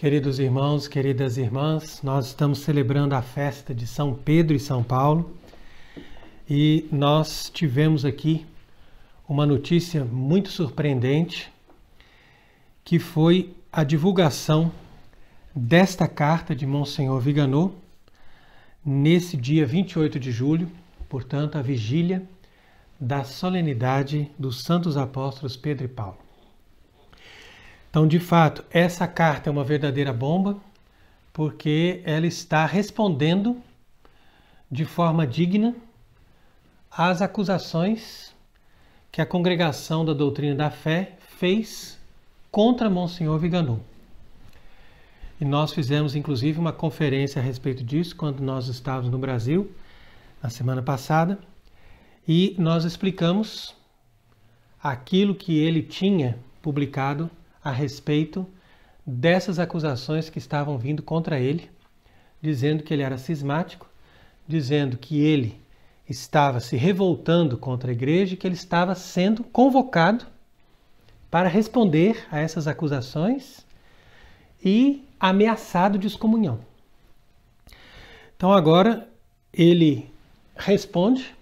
Queridos irmãos, queridas irmãs, nós estamos celebrando a festa de São Pedro e São Paulo e nós tivemos aqui uma notícia muito surpreendente que foi a divulgação desta carta de Monsenhor Viganô nesse dia 28 de julho, portanto, a vigília da solenidade dos Santos Apóstolos Pedro e Paulo. Então, de fato, essa carta é uma verdadeira bomba, porque ela está respondendo de forma digna às acusações que a congregação da doutrina da fé fez contra Monsenhor Viganou. E nós fizemos inclusive uma conferência a respeito disso quando nós estávamos no Brasil na semana passada e nós explicamos aquilo que ele tinha publicado a respeito dessas acusações que estavam vindo contra ele, dizendo que ele era cismático, dizendo que ele estava se revoltando contra a igreja e que ele estava sendo convocado para responder a essas acusações e ameaçado de excomunhão. Então agora ele responde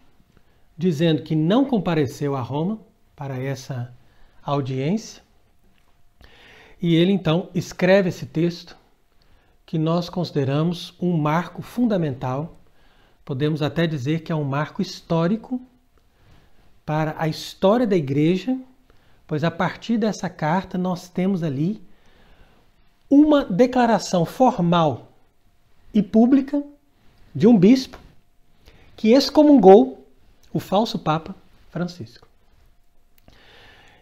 dizendo que não compareceu a Roma para essa audiência e ele então escreve esse texto que nós consideramos um marco fundamental, podemos até dizer que é um marco histórico para a história da igreja, pois a partir dessa carta nós temos ali uma declaração formal e pública de um bispo que excomungou o falso Papa Francisco.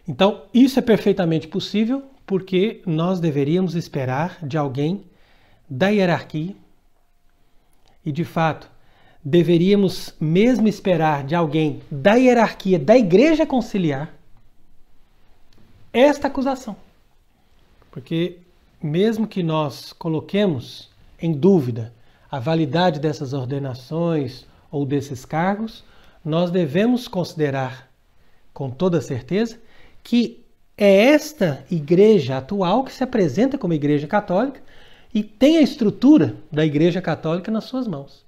Então, isso é perfeitamente possível porque nós deveríamos esperar de alguém da hierarquia e, de fato, deveríamos mesmo esperar de alguém da hierarquia da igreja conciliar esta acusação. Porque, mesmo que nós coloquemos em dúvida a validade dessas ordenações ou desses cargos, nós devemos considerar com toda certeza que é esta igreja atual que se apresenta como igreja católica e tem a estrutura da igreja católica nas suas mãos.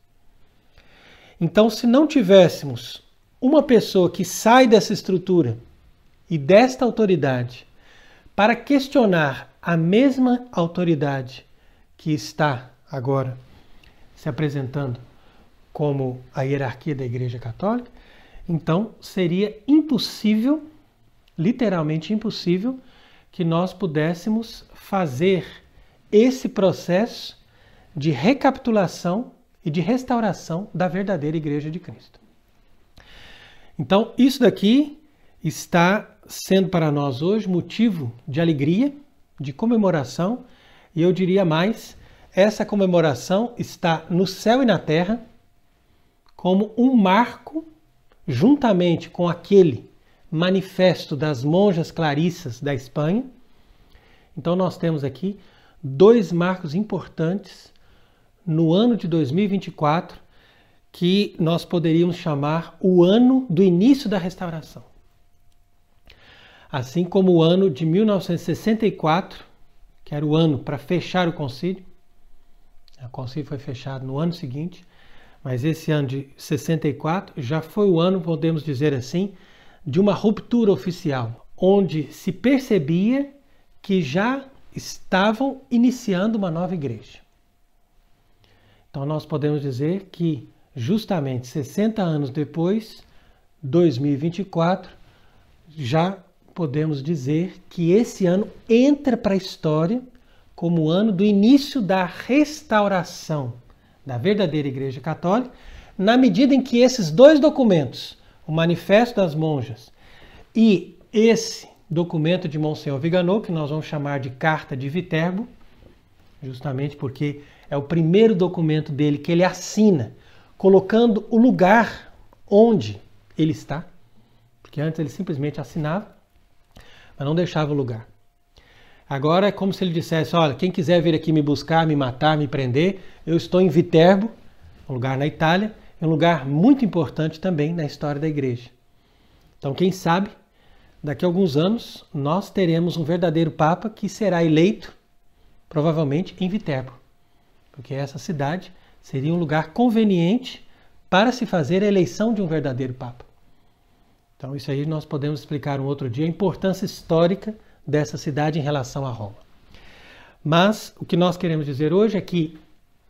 Então, se não tivéssemos uma pessoa que sai dessa estrutura e desta autoridade para questionar a mesma autoridade que está agora se apresentando como a hierarquia da Igreja Católica, então seria impossível literalmente impossível que nós pudéssemos fazer esse processo de recapitulação e de restauração da verdadeira Igreja de Cristo. Então, isso daqui está sendo para nós hoje motivo de alegria, de comemoração, e eu diria mais: essa comemoração está no céu e na terra como um marco, juntamente com aquele Manifesto das Monjas Clarissas da Espanha. Então, nós temos aqui dois marcos importantes no ano de 2024 que nós poderíamos chamar o ano do início da restauração. Assim como o ano de 1964, que era o ano para fechar o concílio, o concílio foi fechado no ano seguinte, mas esse ano de 64 já foi o ano, podemos dizer assim, de uma ruptura oficial, onde se percebia que já estavam iniciando uma nova igreja. Então nós podemos dizer que justamente 60 anos depois, 2024, já podemos dizer que esse ano entra para a história como o ano do início da restauração da verdadeira Igreja Católica, na medida em que esses dois documentos, o Manifesto das Monjas, e esse documento de Monsenhor Viganô, que nós vamos chamar de Carta de Viterbo, justamente porque é o primeiro documento dele que ele assina, colocando o lugar onde ele está, porque antes ele simplesmente assinava, mas não deixava o lugar. Agora é como se ele dissesse: olha, quem quiser vir aqui me buscar, me matar, me prender, eu estou em Viterbo, um lugar na Itália, é um lugar muito importante também na história da igreja. Então, quem sabe, daqui a alguns anos, nós teremos um verdadeiro Papa que será eleito, provavelmente, em Viterbo, porque essa cidade seria um lugar conveniente para se fazer a eleição de um verdadeiro Papa. Então, isso aí nós podemos explicar um outro dia a importância histórica dessa cidade em relação a Roma. Mas o que nós queremos dizer hoje é que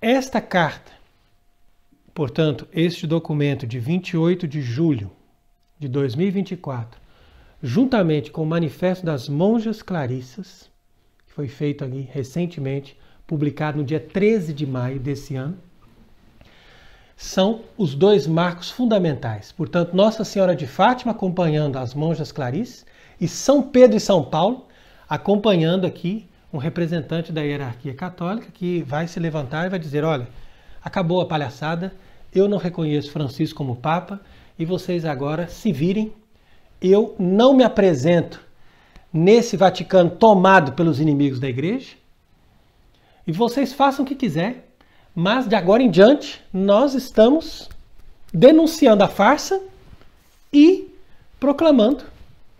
esta carta Portanto, este documento de 28 de julho de 2024, juntamente com o Manifesto das Monjas Clarissas, que foi feito ali recentemente, publicado no dia 13 de maio desse ano, são os dois marcos fundamentais. Portanto, Nossa Senhora de Fátima acompanhando as monjas clarissas e São Pedro e São Paulo acompanhando aqui um representante da hierarquia católica que vai se levantar e vai dizer: olha, acabou a palhaçada, eu não reconheço Francisco como Papa e vocês agora se virem. Eu não me apresento nesse Vaticano tomado pelos inimigos da igreja. E vocês façam o que quiser, mas de agora em diante nós estamos denunciando a farsa e proclamando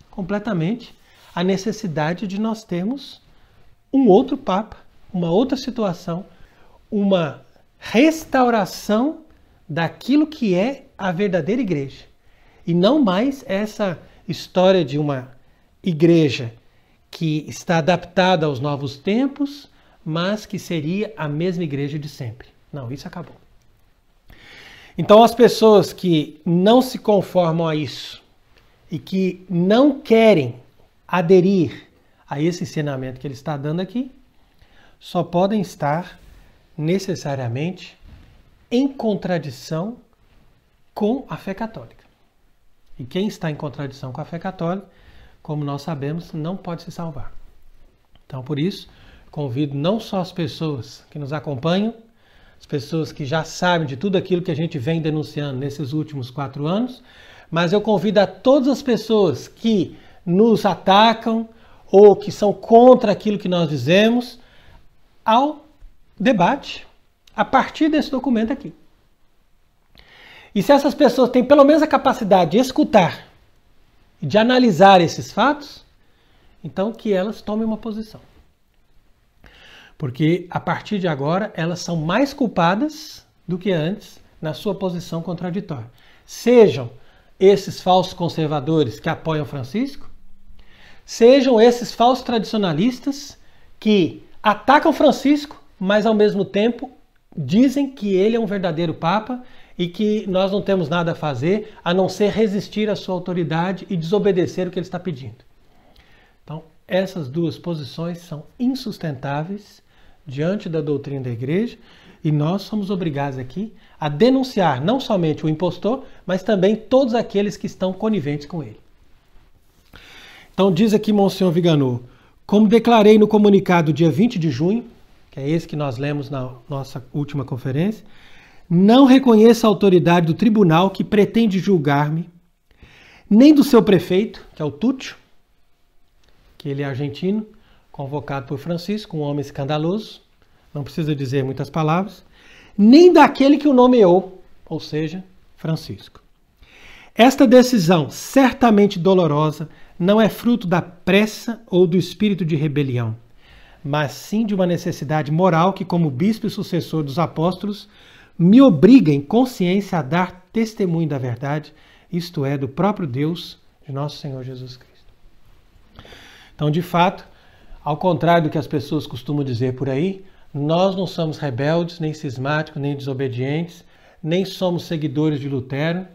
completamente a necessidade de nós termos um outro Papa, uma outra situação, uma restauração daquilo que é a verdadeira igreja. E não mais essa história de uma igreja que está adaptada aos novos tempos, mas que seria a mesma igreja de sempre. Não, isso acabou. Então, as pessoas que não se conformam a isso e que não querem aderir a esse ensinamento que ele está dando aqui, só podem estar necessariamente em contradição com a fé católica. E quem está em contradição com a fé católica, como nós sabemos, não pode se salvar. Então, por isso, convido não só as pessoas que nos acompanham, as pessoas que já sabem de tudo aquilo que a gente vem denunciando nesses últimos quatro anos, mas eu convido a todas as pessoas que nos atacam ou que são contra aquilo que nós dizemos ao debate, a partir desse documento aqui. E se essas pessoas têm pelo menos a capacidade de escutar e de analisar esses fatos, então que elas tomem uma posição. Porque a partir de agora elas são mais culpadas do que antes na sua posição contraditória. Sejam esses falsos conservadores que apoiam Francisco, sejam esses falsos tradicionalistas que atacam Francisco, mas ao mesmo tempo dizem que ele é um verdadeiro Papa e que nós não temos nada a fazer a não ser resistir à sua autoridade e desobedecer o que ele está pedindo. Então, essas duas posições são insustentáveis diante da doutrina da Igreja e nós somos obrigados aqui a denunciar não somente o impostor, mas também todos aqueles que estão coniventes com ele. Então, diz aqui Monsenhor Viganô, como declarei no comunicado dia 20 de junho, que é esse que nós lemos na nossa última conferência, não reconheço a autoridade do tribunal que pretende julgar-me, nem do seu prefeito, que é o Túcio, que ele é argentino, convocado por Francisco, um homem escandaloso, não precisa dizer muitas palavras, nem daquele que o nomeou, ou seja, Francisco. Esta decisão, certamente dolorosa, não é fruto da pressa ou do espírito de rebelião mas sim de uma necessidade moral que, como bispo e sucessor dos apóstolos, me obriga em consciência a dar testemunho da verdade, isto é, do próprio Deus, de nosso Senhor Jesus Cristo. Então, de fato, ao contrário do que as pessoas costumam dizer por aí, nós não somos rebeldes, nem cismáticos, nem desobedientes, nem somos seguidores de Lutero,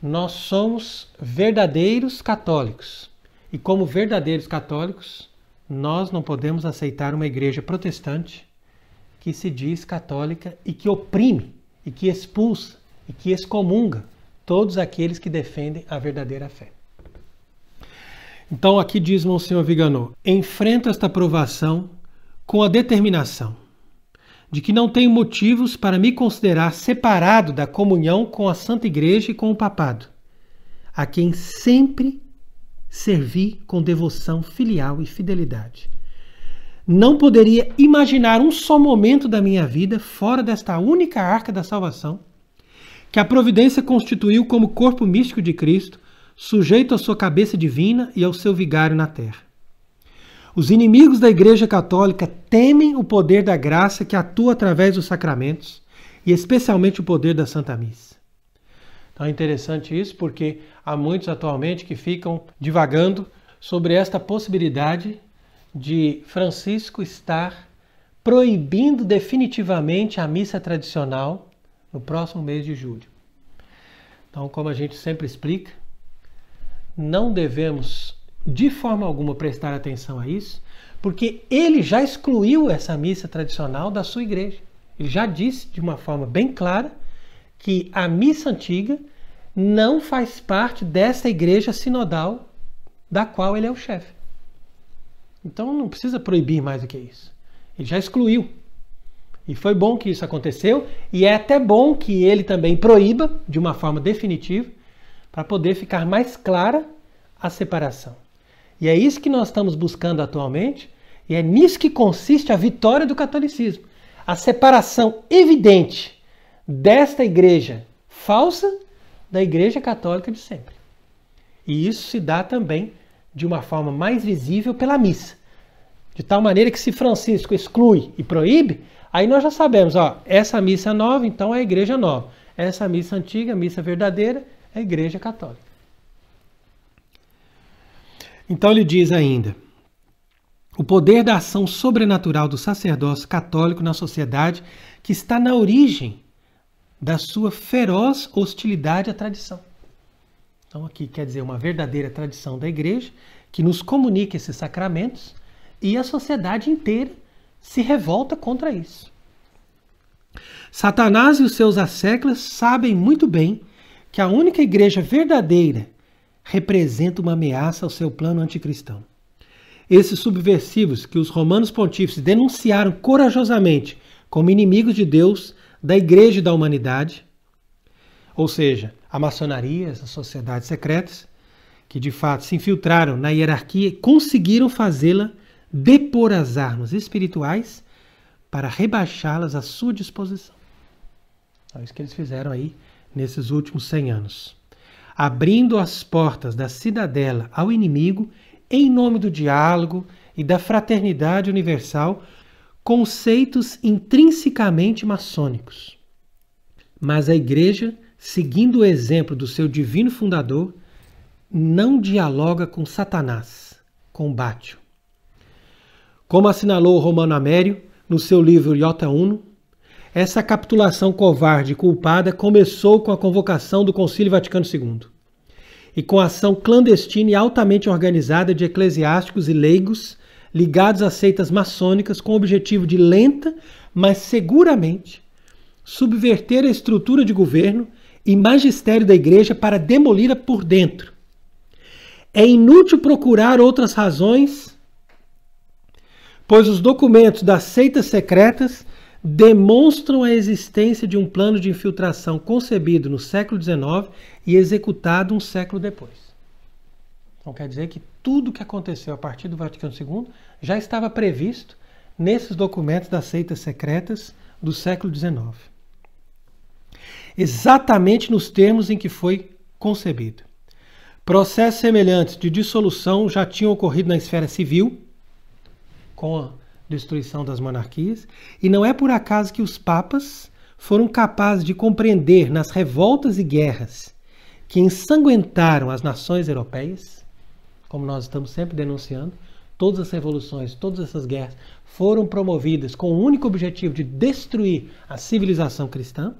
nós somos verdadeiros católicos. E como verdadeiros católicos, nós não podemos aceitar uma igreja protestante que se diz católica e que oprime, e que expulsa, e que excomunga todos aqueles que defendem a verdadeira fé. Então aqui diz Monsenhor Viganô: enfrento esta provação com a determinação de que não tenho motivos para me considerar separado da comunhão com a Santa Igreja e com o Papado, a quem sempre servi com devoção filial e fidelidade. Não poderia imaginar um só momento da minha vida fora desta única arca da salvação, que a providência constituiu como corpo místico de Cristo, sujeito à sua cabeça divina e ao seu vigário na terra. Os inimigos da Igreja Católica temem o poder da graça que atua através dos sacramentos, e especialmente o poder da Santa Missa. Então é interessante isso porque há muitos atualmente que ficam divagando sobre esta possibilidade de Francisco estar proibindo definitivamente a missa tradicional no próximo mês de julho. Então, como a gente sempre explica, não devemos de forma alguma prestar atenção a isso, porque ele já excluiu essa missa tradicional da sua igreja. Ele já disse de uma forma bem clara que a missa antiga não faz parte dessa igreja sinodal da qual ele é o chefe. Então não precisa proibir mais do que isso. Ele já excluiu. E foi bom que isso aconteceu, e é até bom que ele também proíba de uma forma definitiva, para poder ficar mais clara a separação. E é isso que nós estamos buscando atualmente, e é nisso que consiste a vitória do catolicismo a separação evidente desta igreja falsa da igreja católica de sempre. E isso se dá também de uma forma mais visível pela missa. De tal maneira que se Francisco exclui e proíbe, aí nós já sabemos, ó, essa missa nova, então é a igreja nova. Essa missa antiga, missa verdadeira, é a igreja católica. Então ele diz ainda: o poder da ação sobrenatural do sacerdócio católico na sociedade que está na origem da sua feroz hostilidade à tradição. Então, aqui quer dizer uma verdadeira tradição da igreja que nos comunica esses sacramentos e a sociedade inteira se revolta contra isso. Satanás e os seus asseclas sabem muito bem que a única igreja verdadeira representa uma ameaça ao seu plano anticristão. Esses subversivos que os romanos pontífices denunciaram corajosamente como inimigos de Deus da Igreja e da Humanidade, ou seja, a maçonaria, essas sociedades secretas, que de fato se infiltraram na hierarquia e conseguiram fazê-la depor as armas espirituais para rebaixá-las à sua disposição. É isso que eles fizeram aí nesses últimos 100 anos. Abrindo as portas da cidadela ao inimigo em nome do diálogo e da fraternidade universal conceitos intrinsecamente maçônicos. Mas a Igreja, seguindo o exemplo do seu divino fundador, não dialoga com Satanás, combate-o. Como assinalou Romano Amério no seu livro Iota Uno, essa capitulação covarde e culpada começou com a convocação do Concílio Vaticano II e com a ação clandestina e altamente organizada de eclesiásticos e leigos ligados a seitas maçônicas com o objetivo de lenta, mas seguramente, subverter a estrutura de governo e magistério da igreja para demolir la por dentro. É inútil procurar outras razões, pois os documentos das seitas secretas demonstram a existência de um plano de infiltração concebido no século XIX e executado um século depois. Então quer dizer que tudo que aconteceu a partir do Vaticano II já estava previsto nesses documentos das seitas secretas do século XIX. Exatamente nos termos em que foi concebido. Processos semelhantes de dissolução já tinham ocorrido na esfera civil, com a destruição das monarquias, e não é por acaso que os papas foram capazes de compreender nas revoltas e guerras que ensanguentaram as nações europeias como nós estamos sempre denunciando, todas as revoluções, todas essas guerras foram promovidas com o único objetivo de destruir a civilização cristã.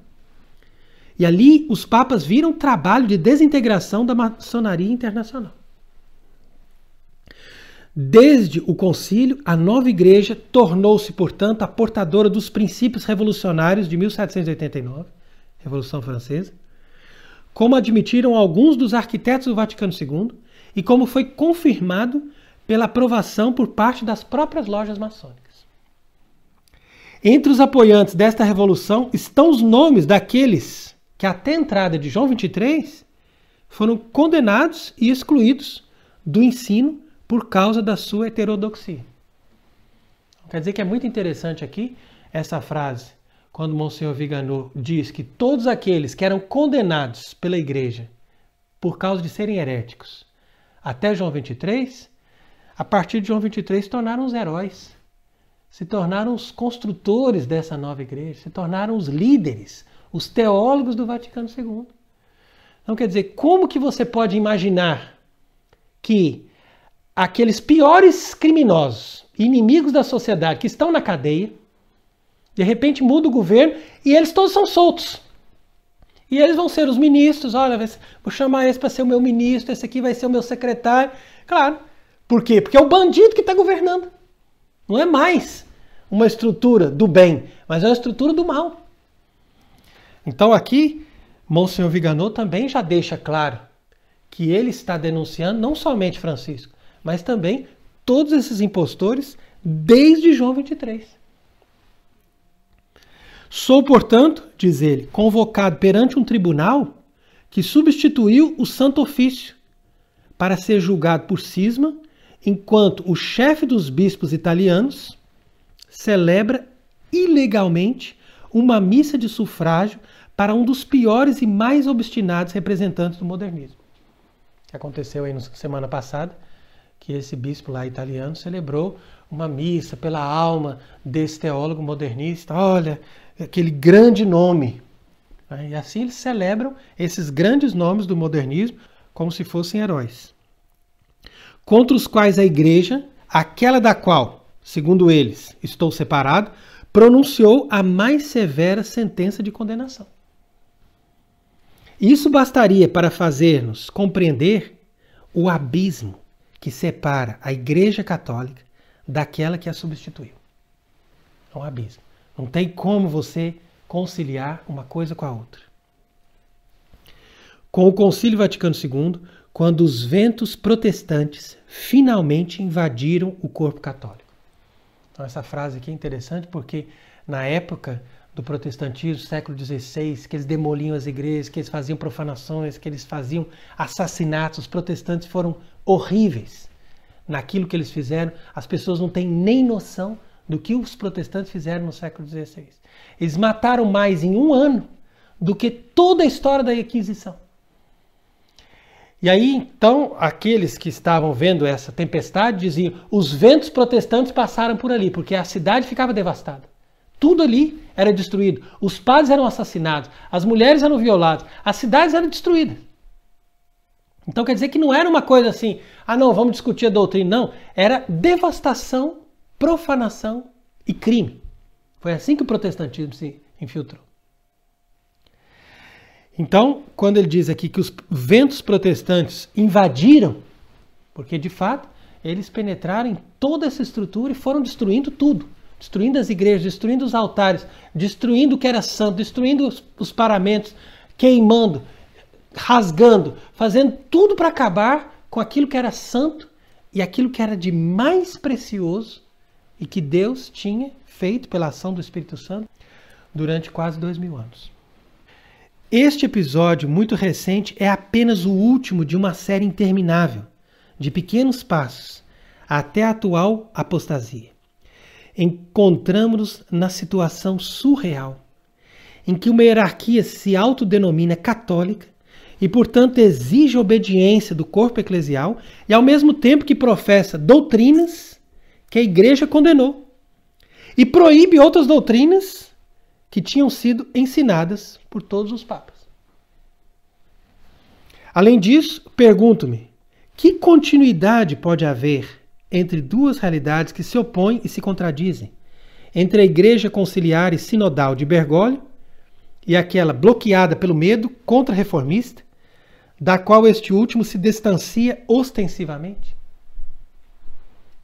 E ali os papas viram trabalho de desintegração da maçonaria internacional. Desde o concílio, a nova igreja tornou-se, portanto, a portadora dos princípios revolucionários de 1789, Revolução Francesa, como admitiram alguns dos arquitetos do Vaticano II, e como foi confirmado pela aprovação por parte das próprias lojas maçônicas. Entre os apoiantes desta revolução estão os nomes daqueles que, até a entrada de João 23, foram condenados e excluídos do ensino por causa da sua heterodoxia. Quer dizer que é muito interessante aqui essa frase, quando Monsenhor Vigano diz que todos aqueles que eram condenados pela igreja por causa de serem heréticos até João 23, a partir de João 23 se tornaram os heróis, se tornaram os construtores dessa nova igreja, se tornaram os líderes, os teólogos do Vaticano II. Então quer dizer, como que você pode imaginar que aqueles piores criminosos, inimigos da sociedade que estão na cadeia, de repente muda o governo e eles todos são soltos? E eles vão ser os ministros, olha, vou chamar esse para ser o meu ministro, esse aqui vai ser o meu secretário. Claro. Por quê? Porque é o bandido que está governando. Não é mais uma estrutura do bem, mas é uma estrutura do mal. Então aqui, Monsenhor Viganô também já deixa claro que ele está denunciando não somente Francisco, mas também todos esses impostores desde João 23. Sou, portanto, diz ele, convocado perante um tribunal que substituiu o santo ofício para ser julgado por cisma, enquanto o chefe dos bispos italianos celebra ilegalmente uma missa de sufrágio para um dos piores e mais obstinados representantes do modernismo. Que aconteceu aí na semana passada, que esse bispo lá italiano celebrou uma missa pela alma desse teólogo modernista. Olha, aquele grande nome. Né? E assim eles celebram esses grandes nomes do modernismo como se fossem heróis. Contra os quais a igreja, aquela da qual, segundo eles, estou separado, pronunciou a mais severa sentença de condenação. Isso bastaria para fazer-nos compreender o abismo que separa a Igreja Católica daquela que a substituiu. É um abismo. Não tem como você conciliar uma coisa com a outra. Com o Concílio Vaticano II, quando os ventos protestantes finalmente invadiram o corpo católico. Então, essa frase aqui é interessante porque, na época do protestantismo, século XVI, que eles demoliam as igrejas, que eles faziam profanações, que eles faziam assassinatos, os protestantes foram horríveis naquilo que eles fizeram. As pessoas não têm nem noção do que os protestantes fizeram no século XVI. Eles mataram mais em um ano do que toda a história da Inquisição. E aí, então, aqueles que estavam vendo essa tempestade diziam: os ventos protestantes passaram por ali, porque a cidade ficava devastada. Tudo ali era destruído. Os padres eram assassinados, as mulheres eram violadas, as cidades eram destruídas. Então quer dizer que não era uma coisa assim, ah não, vamos discutir a doutrina. Não, era devastação profanação e crime. Foi assim que o protestantismo se infiltrou. Então, quando ele diz aqui que os ventos protestantes invadiram, porque de fato eles penetraram em toda essa estrutura e foram destruindo tudo. Destruindo as igrejas, destruindo os altares, destruindo o que era santo, destruindo os, os paramentos, queimando, rasgando, fazendo tudo para acabar com aquilo que era santo e aquilo que era de mais precioso e que Deus tinha feito pela ação do Espírito Santo durante quase dois mil anos. Este episódio, muito recente, é apenas o último de uma série interminável de pequenos passos até a atual apostasia. Encontramos-nos na situação surreal em que uma hierarquia se autodenomina católica e, portanto, exige obediência do corpo eclesial e, ao mesmo tempo que professa doutrinas que a igreja condenou e proíbe outras doutrinas que tinham sido ensinadas por todos os papas. Além disso, pergunto-me: que continuidade pode haver entre duas realidades que se opõem e se contradizem? Entre a igreja conciliar e sinodal de Bergoglio e aquela bloqueada pelo medo contra-reformista, da qual este último se distancia ostensivamente?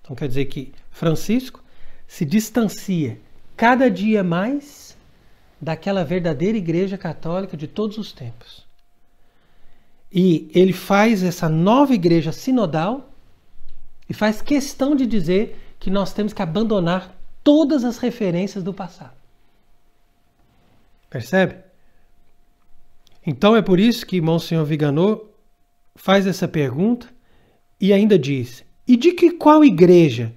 Então quer dizer que Francisco se distancia cada dia mais daquela verdadeira Igreja Católica de todos os tempos. E ele faz essa nova igreja sinodal e faz questão de dizer que nós temos que abandonar todas as referências do passado. Percebe? Então é por isso que Monsenhor Viganô faz essa pergunta e ainda diz: e de que qual igreja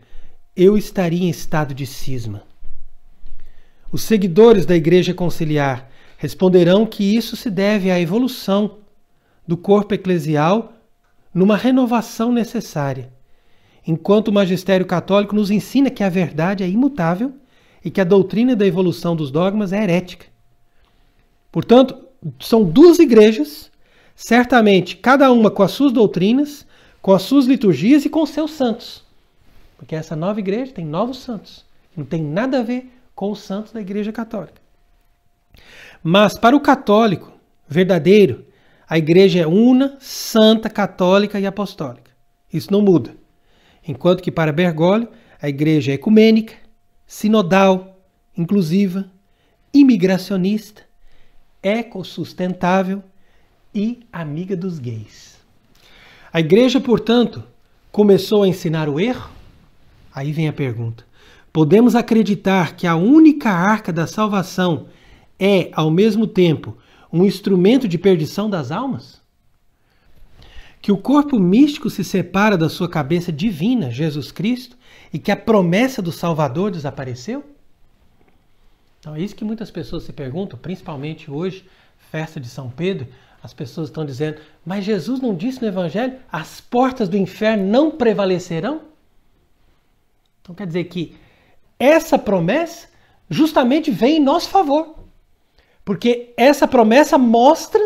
eu estaria em estado de cisma? Os seguidores da Igreja Conciliar responderão que isso se deve à evolução do corpo eclesial numa renovação necessária, enquanto o magistério católico nos ensina que a verdade é imutável e que a doutrina da evolução dos dogmas é herética. Portanto, são duas igrejas, certamente cada uma com as suas doutrinas, com as suas liturgias e com os seus santos. Porque essa nova igreja tem novos santos. Não tem nada a ver com os santos da Igreja Católica. Mas para o católico verdadeiro, a Igreja é una, santa, católica e apostólica. Isso não muda. Enquanto que para Bergoglio, a Igreja é ecumênica, sinodal, inclusiva, imigracionista, ecossustentável e amiga dos gays. A igreja, portanto, começou a ensinar o erro? Aí vem a pergunta. Podemos acreditar que a única arca da salvação é, ao mesmo tempo, um instrumento de perdição das almas? Que o corpo místico se separa da sua cabeça divina, Jesus Cristo, e que a promessa do Salvador desapareceu? Então é isso que muitas pessoas se perguntam, principalmente hoje, festa de São Pedro, as pessoas estão dizendo, mas Jesus não disse no Evangelho: as portas do inferno não prevalecerão? Então quer dizer que essa promessa justamente vem em nosso favor. Porque essa promessa mostra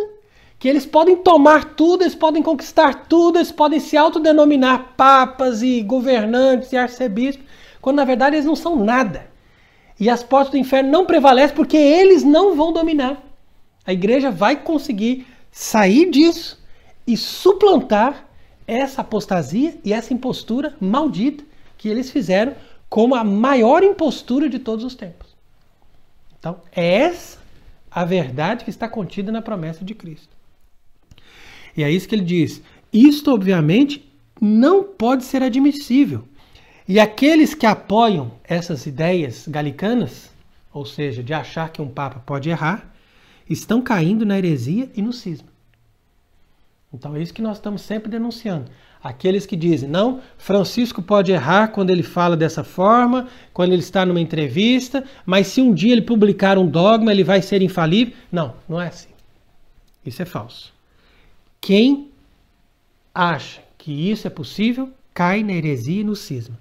que eles podem tomar tudo, eles podem conquistar tudo, eles podem se autodenominar papas e governantes e arcebispos, quando na verdade eles não são nada. E as portas do inferno não prevalecem porque eles não vão dominar. A igreja vai conseguir sair disso e suplantar essa apostasia e essa impostura maldita que eles fizeram como a maior impostura de todos os tempos. Então, é essa a verdade que está contida na promessa de Cristo. E é isso que ele diz. Isto, obviamente, não pode ser admissível. E aqueles que apoiam essas ideias galicanas, ou seja, de achar que um papa pode errar, estão caindo na heresia e no cisma. Então é isso que nós estamos sempre denunciando. Aqueles que dizem, não, Francisco pode errar quando ele fala dessa forma, quando ele está numa entrevista, mas se um dia ele publicar um dogma, ele vai ser infalível. Não, não é assim. Isso é falso. Quem acha que isso é possível cai na heresia e no cisma.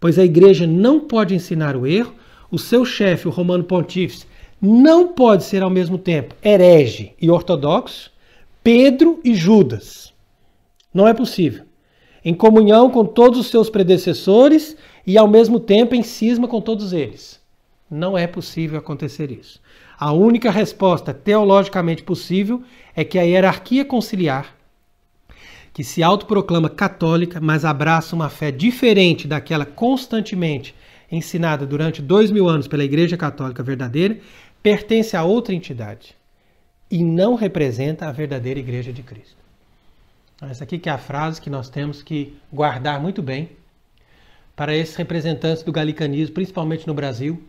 Pois a igreja não pode ensinar o erro, o seu chefe, o romano pontífice, não pode ser ao mesmo tempo herege e ortodoxo, Pedro e Judas. Não é possível. Em comunhão com todos os seus predecessores e ao mesmo tempo em cisma com todos eles. Não é possível acontecer isso. A única resposta teologicamente possível é que a hierarquia conciliar, que se autoproclama católica, mas abraça uma fé diferente daquela constantemente ensinada durante dois mil anos pela Igreja Católica Verdadeira, pertence a outra entidade e não representa a verdadeira Igreja de Cristo. Então, essa aqui que é a frase que nós temos que guardar muito bem para esses representantes do galicanismo, principalmente no Brasil,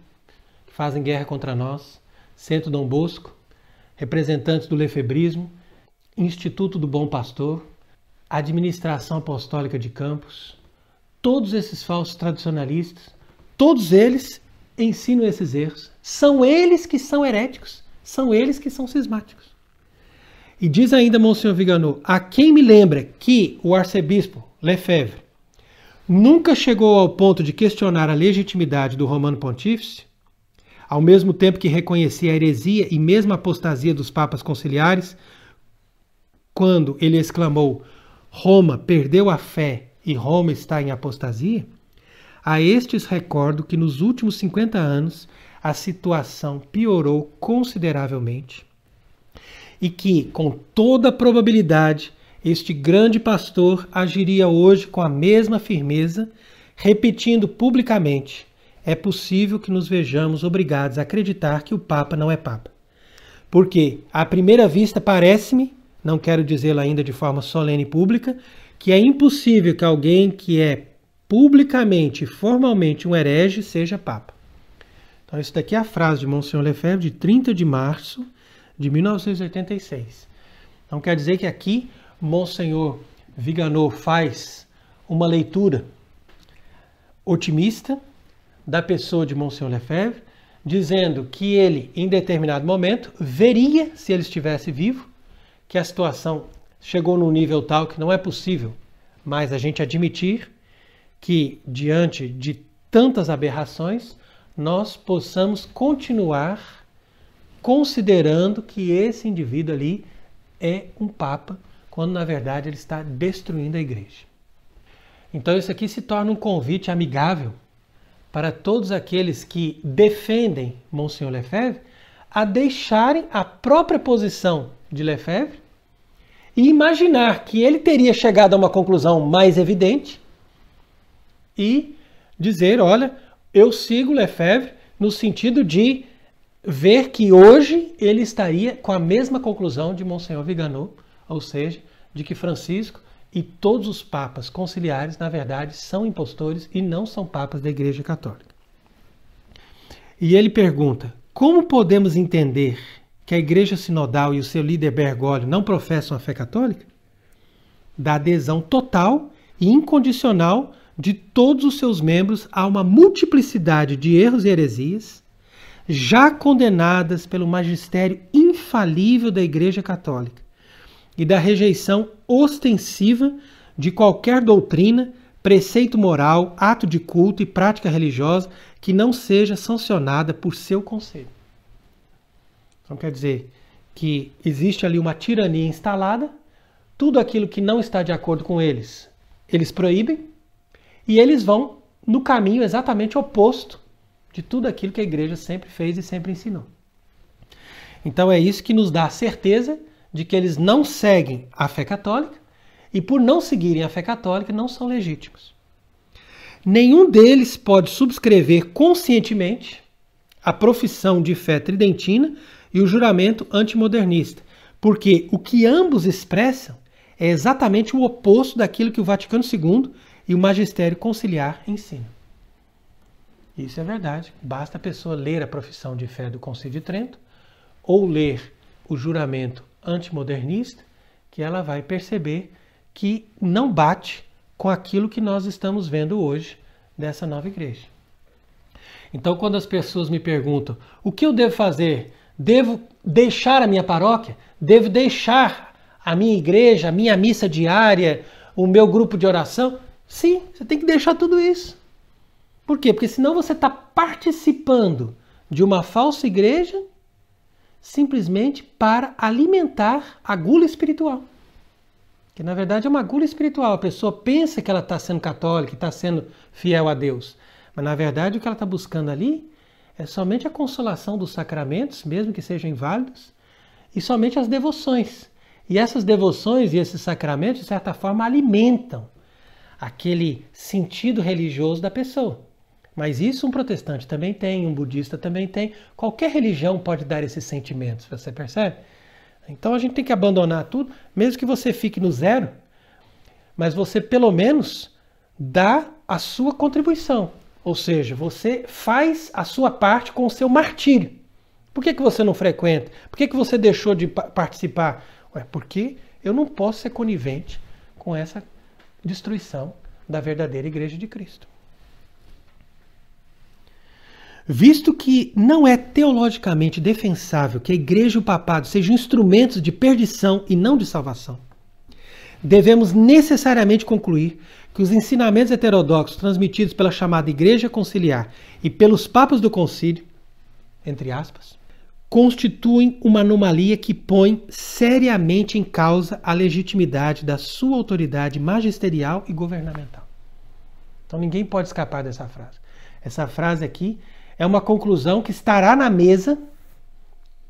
que fazem guerra contra nós, Centro Dom Bosco, representantes do lefebrismo, Instituto do Bom Pastor, Administração Apostólica de Campos, todos esses falsos tradicionalistas, todos eles ensinam esses erros, são eles que são heréticos, são eles que são cismáticos. E diz ainda Monsenhor Vigano, a quem me lembra que o arcebispo Lefebvre nunca chegou ao ponto de questionar a legitimidade do Romano Pontífice, ao mesmo tempo que reconhecia a heresia e mesmo a apostasia dos papas conciliares, quando ele exclamou: Roma perdeu a fé e Roma está em apostasia? A estes recordo que nos últimos 50 anos a situação piorou consideravelmente e que, com toda probabilidade, este grande pastor agiria hoje com a mesma firmeza, repetindo publicamente: é possível que nos vejamos obrigados a acreditar que o Papa não é Papa. Porque, à primeira vista, parece-me, não quero dizê-lo ainda de forma solene e pública, que é impossível que alguém que é publicamente, formalmente, um herege seja Papa. Então, isso daqui é a frase de Monsenhor Lefebvre, de 30 de março de 1986. Então, quer dizer que aqui Monsenhor Viganô faz uma leitura otimista da pessoa de Monsenhor Lefebvre, dizendo que ele, em determinado momento, veria, se ele estivesse vivo, que a situação chegou num nível tal que não é possível mais a gente admitir que, diante de tantas aberrações, nós possamos continuar considerando que esse indivíduo ali é um papa, quando na verdade ele está destruindo a igreja. Então isso aqui se torna um convite amigável para todos aqueles que defendem Monsenhor Lefebvre a deixarem a própria posição de Lefebvre e imaginar que ele teria chegado a uma conclusão mais evidente e dizer, olha, eu sigo Lefebvre no sentido de ver que hoje ele estaria com a mesma conclusão de Monsenhor Vigano ou seja, de que Francisco e todos os papas conciliares, na verdade, são impostores e não são papas da Igreja Católica. E ele pergunta: como podemos entender que a Igreja Sinodal e o seu líder Bergoglio não professam a fé católica? Da adesão total e incondicional de todos os seus membros a uma multiplicidade de erros e heresias, já condenadas pelo magistério infalível da Igreja Católica e da rejeição ostensiva de qualquer doutrina, preceito moral, ato de culto e prática religiosa que não seja sancionada por seu conselho. Então quer dizer que existe ali uma tirania instalada, tudo aquilo que não está de acordo com eles, eles proíbem, e eles vão no caminho exatamente oposto de tudo aquilo que a igreja sempre fez e sempre ensinou. Então é isso que nos dá a certeza de que eles não seguem a fé católica e, por não seguirem a fé católica, não são legítimos. Nenhum deles pode subscrever conscientemente a profissão de fé tridentina e o juramento antimodernista, porque o que ambos expressam é exatamente o oposto daquilo que o Vaticano II e o magistério conciliar ensino. Isso é verdade. Basta a pessoa ler a profissão de fé do Concílio de Trento ou ler o juramento antimodernista que ela vai perceber que não bate com aquilo que nós estamos vendo hoje dessa nova igreja. Então, quando as pessoas me perguntam o que eu devo fazer, devo deixar a minha paróquia, devo deixar a minha igreja, a minha missa diária, o meu grupo de oração, Sim, você tem que deixar tudo isso. Por quê? Porque senão você está participando de uma falsa igreja simplesmente para alimentar a gula espiritual. Que na verdade é uma agulha espiritual. A pessoa pensa que ela está sendo católica, está sendo fiel a Deus. Mas na verdade o que ela está buscando ali é somente a consolação dos sacramentos, mesmo que sejam inválidos, e somente as devoções. E essas devoções e esses sacramentos, de certa forma, alimentam aquele sentido religioso da pessoa. Mas isso um protestante também tem, um budista também tem. Qualquer religião pode dar esses sentimentos, você percebe? Então a gente tem que abandonar tudo, mesmo que você fique no zero, mas você pelo menos dá a sua contribuição. Ou seja, você faz a sua parte com o seu martírio. Por que, que você não frequenta? Por que, que você deixou de participar? Ué, porque eu não posso ser conivente com essa destruição da verdadeira Igreja de Cristo. Visto que não é teologicamente defensável que a Igreja e o Papado sejam instrumentos de perdição e não de salvação, devemos necessariamente concluir que os ensinamentos heterodoxos transmitidos pela chamada Igreja Conciliar e pelos Papas do Concílio, entre aspas, constituem uma anomalia que põe seriamente em causa a legitimidade da sua autoridade magisterial e governamental. Então ninguém pode escapar dessa frase. Essa frase aqui é uma conclusão que estará na mesa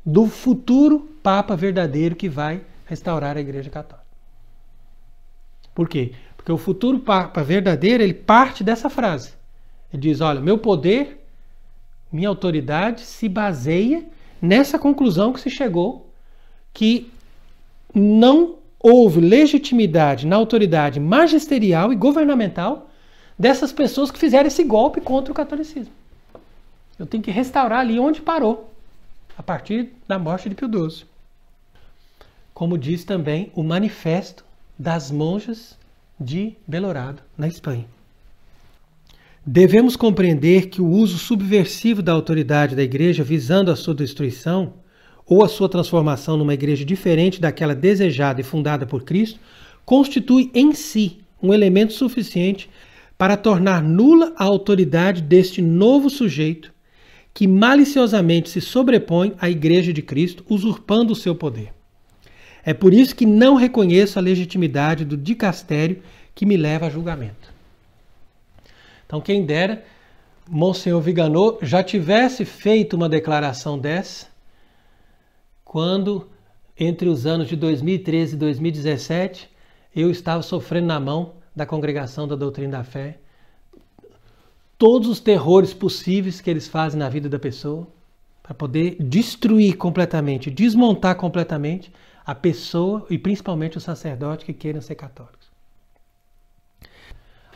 do futuro Papa verdadeiro que vai restaurar a Igreja Católica. Por quê? Porque o futuro Papa verdadeiro ele parte dessa frase. Ele diz: olha, meu poder, minha autoridade se baseia nessa conclusão que se chegou que não houve legitimidade na autoridade magisterial e governamental dessas pessoas que fizeram esse golpe contra o catolicismo. Eu tenho que restaurar ali onde parou, a partir da morte de Pio XII. Como diz também o Manifesto das Monjas de Belorado, na Espanha. Devemos compreender que o uso subversivo da autoridade da igreja visando a sua destruição ou a sua transformação numa igreja diferente daquela desejada e fundada por Cristo constitui em si um elemento suficiente para tornar nula a autoridade deste novo sujeito que maliciosamente se sobrepõe à igreja de Cristo, usurpando o seu poder. É por isso que não reconheço a legitimidade do dicastério que me leva a julgamento. Então, quem dera, Monsenhor Viganô já tivesse feito uma declaração dessa quando, entre os anos de 2013 e 2017, eu estava sofrendo na mão da Congregação da Doutrina da Fé todos os terrores possíveis que eles fazem na vida da pessoa para poder destruir completamente, desmontar completamente a pessoa e principalmente o sacerdote que queiram ser católicos.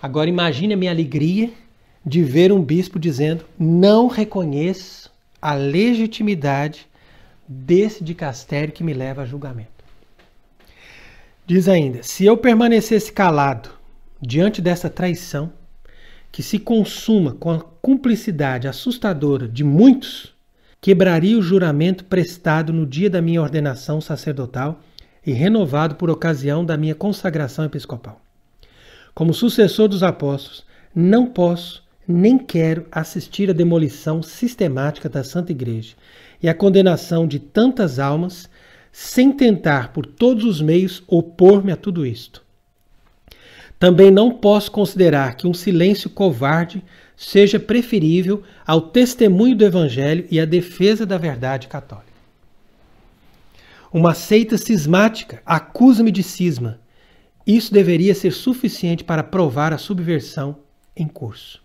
Agora imagine a minha alegria de ver um bispo dizendo: não reconheço a legitimidade desse dicastério que me leva a julgamento. Diz ainda: se eu permanecesse calado diante dessa traição, que se consuma com a cumplicidade assustadora de muitos, quebraria o juramento prestado no dia da minha ordenação sacerdotal e renovado por ocasião da minha consagração episcopal. Como sucessor dos apóstolos, não posso nem quero assistir à demolição sistemática da Santa Igreja e à condenação de tantas almas, sem tentar por todos os meios opor-me a tudo isto. Também não posso considerar que um silêncio covarde seja preferível ao testemunho do Evangelho e à defesa da verdade católica. Uma seita cismática acusa-me de cisma isso deveria ser suficiente para provar a subversão em curso.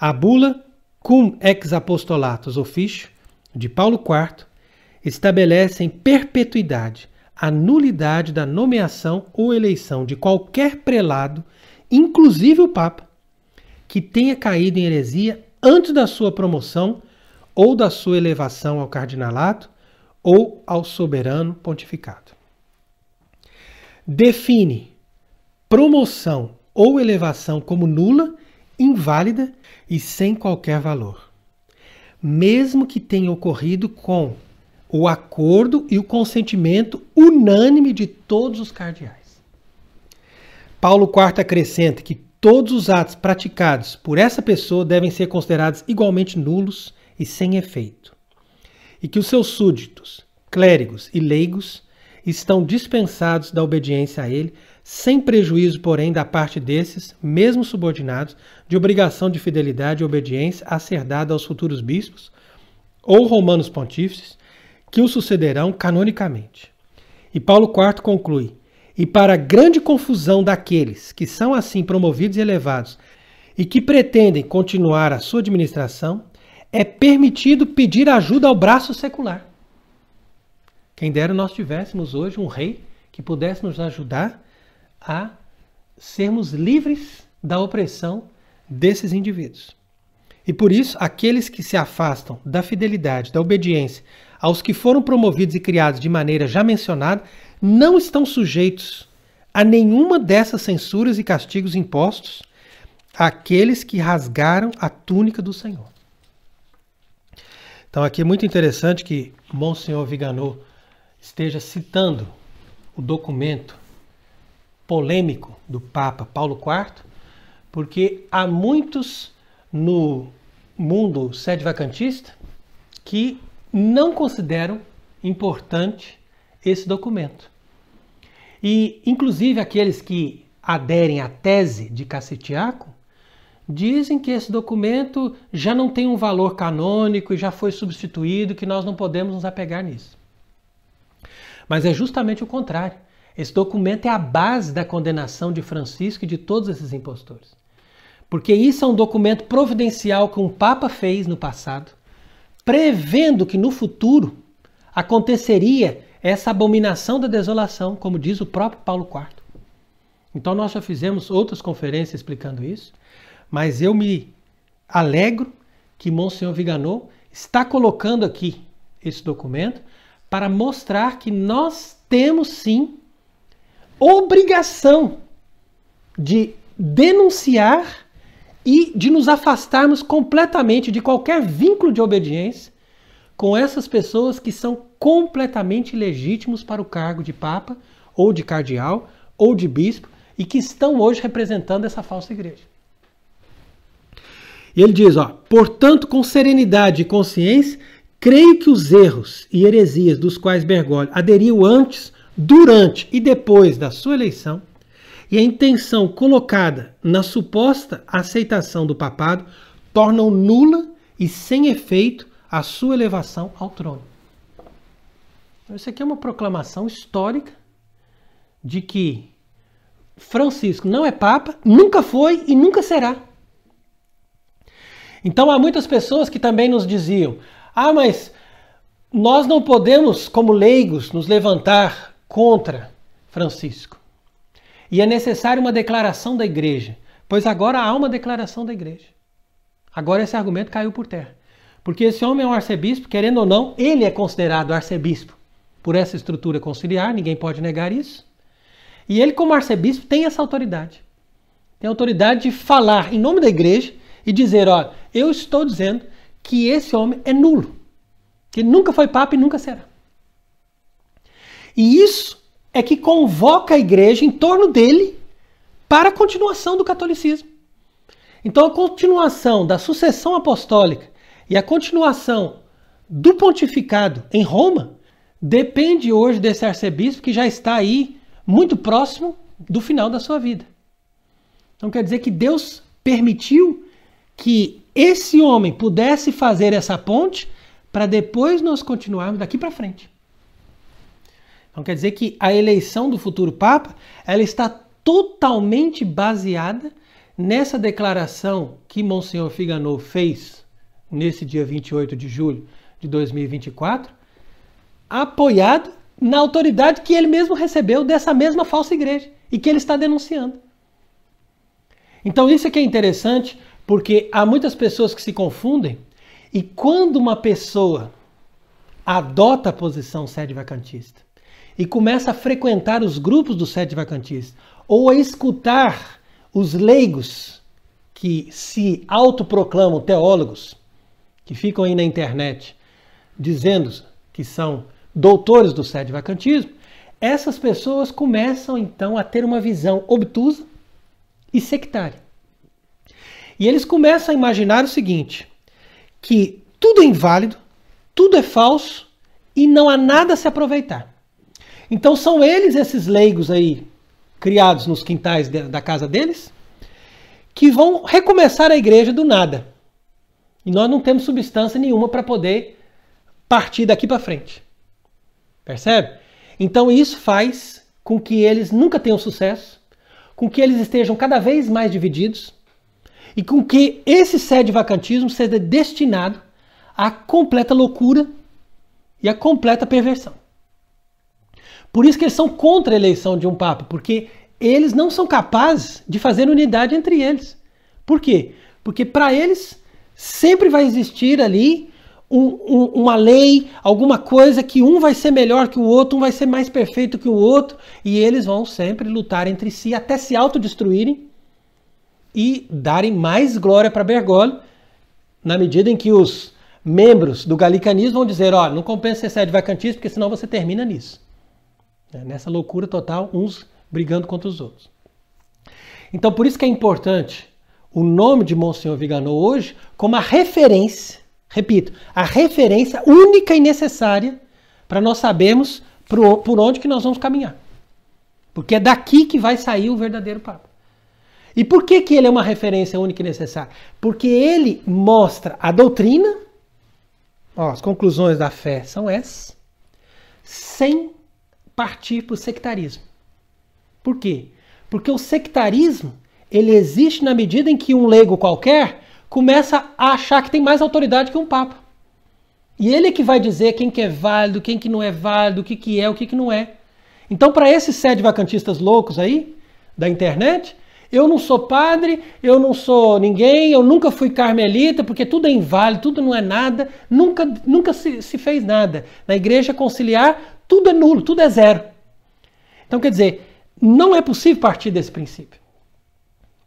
A bula Cum ex apostolatus officio de Paulo IV estabelece em perpetuidade a nulidade da nomeação ou eleição de qualquer prelado, inclusive o Papa, que tenha caído em heresia antes da sua promoção ou da sua elevação ao cardinalato ou ao soberano pontificado. Define promoção ou elevação como nula, inválida e sem qualquer valor, mesmo que tenha ocorrido com o acordo e o consentimento unânime de todos os cardeais. Paulo IV acrescenta que todos os atos praticados por essa pessoa devem ser considerados igualmente nulos e sem efeito, e que os seus súditos, clérigos e leigos estão dispensados da obediência a ele sem prejuízo, porém, da parte desses, mesmo subordinados, de obrigação de fidelidade e obediência a ser dada aos futuros bispos ou romanos pontífices, que o sucederão canonicamente. E Paulo IV conclui: E para grande confusão daqueles que são assim promovidos e elevados e que pretendem continuar a sua administração, é permitido pedir ajuda ao braço secular. Quem dera nós tivéssemos hoje um rei que pudesse nos ajudar a sermos livres da opressão desses indivíduos. E por isso, aqueles que se afastam da fidelidade, da obediência aos que foram promovidos e criados de maneira já mencionada, não estão sujeitos a nenhuma dessas censuras e castigos impostos àqueles que rasgaram a túnica do Senhor. Então, aqui é muito interessante que Monsenhor Viganot esteja citando o documento polêmico do Papa Paulo IV, porque há muitos no mundo sede vacantista que não consideram importante esse documento. E, inclusive, aqueles que aderem à tese de Cacetiaco dizem que esse documento já não tem um valor canônico e já foi substituído, que nós não podemos nos apegar nisso. Mas é justamente o contrário. Esse documento é a base da condenação de Francisco e de todos esses impostores. Porque isso é um documento providencial que um Papa fez no passado, prevendo que no futuro aconteceria essa abominação da desolação, como diz o próprio Paulo IV. Então nós já fizemos outras conferências explicando isso, mas eu me alegro que Monsenhor Viganô está colocando aqui esse documento para mostrar que nós temos sim obrigação de denunciar e de nos afastarmos completamente de qualquer vínculo de obediência com essas pessoas que são completamente legítimos para o cargo de papa ou de cardeal ou de bispo e que estão hoje representando essa falsa igreja. E ele diz, ó, portanto, com serenidade e consciência, creio que os erros e heresias dos quais Bergoglio aderiu antes durante e depois da sua eleição e a intenção colocada na suposta aceitação do papado tornam nula e sem efeito a sua elevação ao trono. Então, isso aqui é uma proclamação histórica de que Francisco não é papa, nunca foi e nunca será. Então há muitas pessoas que também nos diziam: "Ah, mas nós não podemos como leigos nos levantar contra Francisco. E é necessária uma declaração da igreja, pois agora há uma declaração da igreja. Agora esse argumento caiu por terra. Porque esse homem é um arcebispo, querendo ou não, ele é considerado arcebispo por essa estrutura conciliar, ninguém pode negar isso. E ele, como arcebispo, tem essa autoridade. Tem a autoridade de falar em nome da igreja e dizer: olha, eu estou dizendo que esse homem é nulo, que nunca foi papa e nunca será. E isso é que convoca a igreja em torno dele para a continuação do catolicismo. Então, a continuação da sucessão apostólica e a continuação do pontificado em Roma depende hoje desse arcebispo que já está aí muito próximo do final da sua vida. Então, quer dizer que Deus permitiu que esse homem pudesse fazer essa ponte para depois nós continuarmos daqui para frente. Então quer dizer que a eleição do futuro Papa ela está totalmente baseada nessa declaração que Monsenhor Figanou fez nesse dia 28 de julho de 2024, apoiado na autoridade que ele mesmo recebeu dessa mesma falsa igreja e que ele está denunciando. Então isso é que é interessante, porque há muitas pessoas que se confundem e quando uma pessoa adota a posição sede vacantista, e começa a frequentar os grupos dos sete vacantis ou a escutar os leigos que se autoproclamam teólogos, que ficam aí na internet dizendo que são doutores do sete vacantismo, essas pessoas começam então a ter uma visão obtusa e sectária. E eles começam a imaginar o seguinte: que tudo é inválido, tudo é falso e não há nada a se aproveitar. Então são eles, esses leigos aí, criados nos quintais de, da casa deles, que vão recomeçar a igreja do nada. E nós não temos substância nenhuma para poder partir daqui para frente. Percebe? Então isso faz com que eles nunca tenham sucesso, com que eles estejam cada vez mais divididos e com que esse sede vacantismo seja destinado à completa loucura e à completa perversão. Por isso que eles são contra a eleição de um papa, porque eles não são capazes de fazer unidade entre eles. Por quê? Porque para eles sempre vai existir ali um, um, uma lei, alguma coisa que um vai ser melhor que o outro, um vai ser mais perfeito que o outro, e eles vão sempre lutar entre si até se autodestruírem e darem mais glória para Bergoglio, na medida em que os membros do galicanismo vão dizer: olha, não compensa ser sede vacantista, porque senão você termina nisso. Né? Nessa loucura total, uns brigando contra os outros. Então, por isso que é importante o nome de Monsenhor Vigano hoje como a referência, repito, a referência única e necessária para nós sabermos por onde que nós vamos caminhar. Porque é daqui que vai sair o verdadeiro Papa. E por que, que ele é uma referência única e necessária? Porque ele mostra a doutrina, ó, as conclusões da fé são essas, sem partir para o sectarismo. Por quê? Porque o sectarismo ele existe na medida em que um leigo qualquer começa a achar que tem mais autoridade que um papa. E ele é que vai dizer quem que é válido, quem que não é válido, o que, que é, o que, que não é. Então, para esses sede vacantistas loucos aí, da internet, eu não sou padre, eu não sou ninguém, eu nunca fui carmelita, porque tudo é inválido, tudo não é nada, nunca, nunca se, se fez nada. Na igreja conciliar, tudo é nulo, tudo é zero. Então, quer dizer, não é possível partir desse princípio.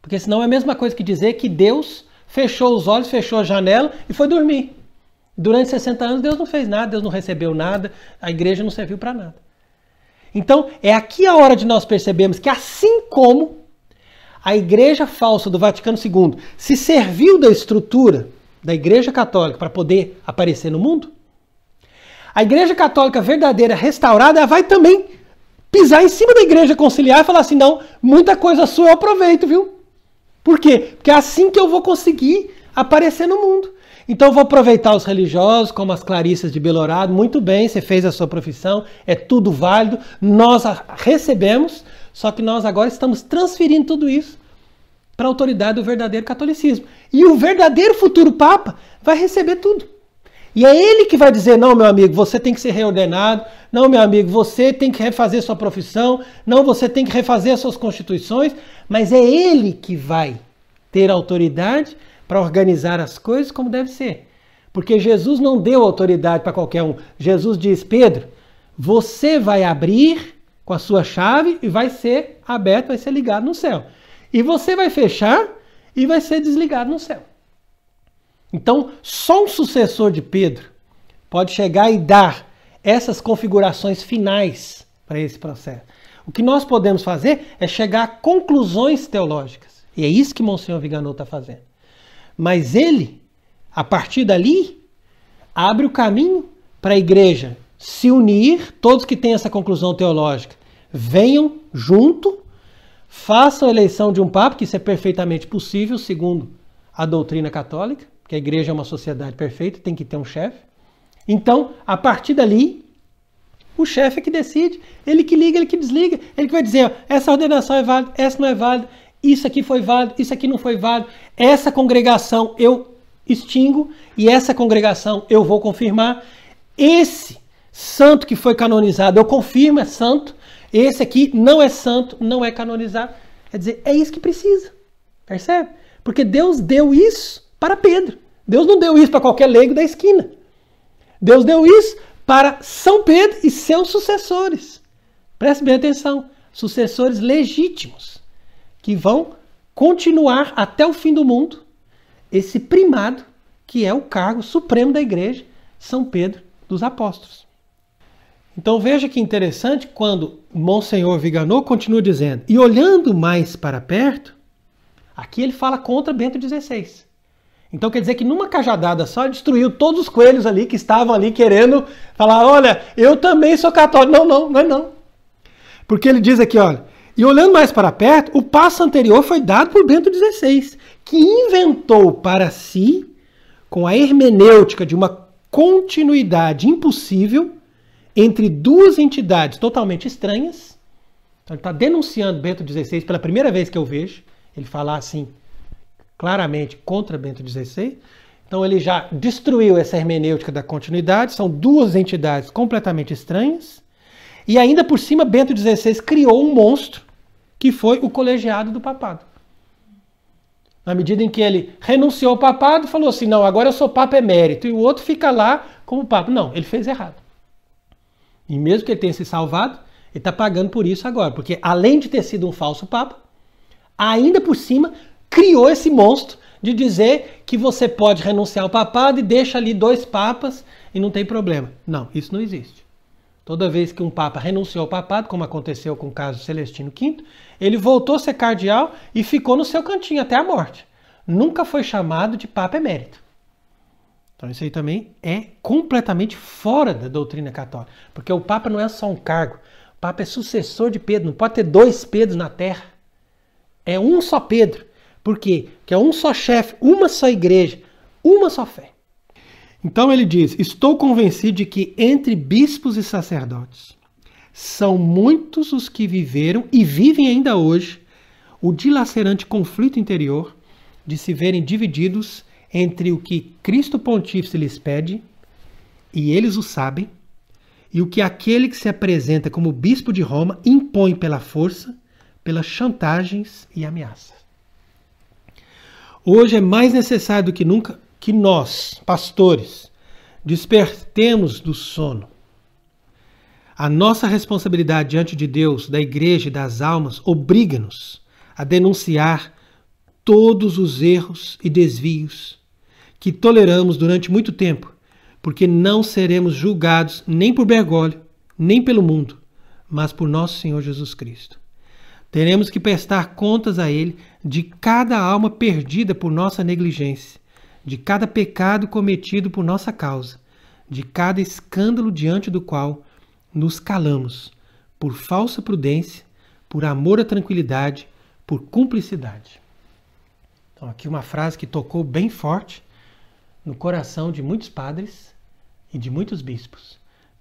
Porque senão é a mesma coisa que dizer que Deus fechou os olhos, fechou a janela e foi dormir. Durante 60 anos, Deus não fez nada, Deus não recebeu nada, a igreja não serviu para nada. Então, é aqui a hora de nós percebermos que, assim como a igreja falsa do Vaticano II se serviu da estrutura da igreja católica para poder aparecer no mundo, a Igreja Católica verdadeira, restaurada, vai também pisar em cima da Igreja conciliar e falar assim: não, muita coisa sua eu aproveito, viu? Por quê? Porque é assim que eu vou conseguir aparecer no mundo. Então eu vou aproveitar os religiosos, como as Clarissas de Belorado, muito bem, você fez a sua profissão, é tudo válido, nós recebemos, só que nós agora estamos transferindo tudo isso para a autoridade do verdadeiro catolicismo. E o verdadeiro futuro Papa vai receber tudo. E é ele que vai dizer: não, meu amigo, você tem que ser reordenado, não, meu amigo, você tem que refazer sua profissão, não, você tem que refazer suas constituições, mas é ele que vai ter autoridade para organizar as coisas como deve ser. Porque Jesus não deu autoridade para qualquer um. Jesus diz: Pedro, você vai abrir com a sua chave e vai ser aberto, vai ser ligado no céu. E você vai fechar e vai ser desligado no céu. Então, só um sucessor de Pedro pode chegar e dar essas configurações finais para esse processo. O que nós podemos fazer é chegar a conclusões teológicas. E é isso que Monsenhor Viganot está fazendo. Mas ele, a partir dali, abre o caminho para a igreja se unir, todos que têm essa conclusão teológica, venham junto, façam a eleição de um papa, que isso é perfeitamente possível, segundo a doutrina católica, porque a igreja é uma sociedade perfeita, tem que ter um chefe. Então, a partir dali, o chefe é que decide, ele que liga, ele que desliga, ele que vai dizer: ó, essa ordenação é válida, essa não é válida, isso aqui foi válido, isso aqui não foi válido, essa congregação eu extingo e essa congregação eu vou confirmar. Esse santo que foi canonizado, eu confirmo é santo, esse aqui não é santo, não é canonizado. Quer dizer, é isso que precisa, percebe? Porque Deus deu isso para Pedro. Deus não deu isso para qualquer leigo da esquina. Deus deu isso para São Pedro e seus sucessores. Preste bem atenção: sucessores legítimos que vão continuar até o fim do mundo esse primado que é o cargo supremo da igreja, São Pedro dos Apóstolos. Então veja que interessante quando Monsenhor Viganô continua dizendo, e olhando mais para perto, aqui ele fala contra Bento XVI. Então quer dizer que numa cajadada só destruiu todos os coelhos ali que estavam ali querendo falar: olha, eu também sou católico. Não, não, não é não. Porque ele diz aqui: olha, e olhando mais para perto, o passo anterior foi dado por Bento XVI, que inventou para si, com a hermenêutica de uma continuidade impossível entre duas entidades totalmente estranhas. Então, ele está denunciando Bento XVI pela primeira vez que eu vejo ele falar assim claramente contra Bento XVI. Então ele já destruiu essa hermenêutica da continuidade, são duas entidades completamente estranhas. E ainda por cima, Bento XVI criou um monstro, que foi o colegiado do papado. Na medida em que ele renunciou ao papado, falou assim: não, agora eu sou papa emérito, e o outro fica lá como papa. Não, ele fez errado. E mesmo que ele tenha se salvado, ele está pagando por isso agora, porque além de ter sido um falso papa, ainda por cima criou esse monstro de dizer que você pode renunciar ao papado e deixa ali dois papas e não tem problema. Não, isso não existe. Toda vez que um papa renunciou ao papado, como aconteceu com o caso Celestino V, ele voltou a ser cardeal e ficou no seu cantinho até a morte. Nunca foi chamado de papa emérito. Então isso aí também é completamente fora da doutrina católica, porque o papa não é só um cargo. O papa é sucessor de Pedro, não pode ter dois Pedros na terra. É um só Pedro. Por quê? Porque é um só chefe, uma só igreja, uma só fé. Então ele diz: Estou convencido de que entre bispos e sacerdotes são muitos os que viveram e vivem ainda hoje o dilacerante conflito interior de se verem divididos entre o que Cristo Pontífice lhes pede, e eles o sabem, e o que aquele que se apresenta como bispo de Roma impõe pela força, pelas chantagens e ameaças. Hoje é mais necessário do que nunca que nós, pastores, despertemos do sono. A nossa responsabilidade diante de Deus, da igreja e das almas obriga-nos a denunciar todos os erros e desvios que toleramos durante muito tempo, porque não seremos julgados nem por Bergoglio, nem pelo mundo, mas por nosso Senhor Jesus Cristo. Teremos que prestar contas a Ele de cada alma perdida por nossa negligência, de cada pecado cometido por nossa causa, de cada escândalo diante do qual nos calamos, por falsa prudência, por amor à tranquilidade, por cumplicidade. Então, aqui uma frase que tocou bem forte no coração de muitos padres e de muitos bispos.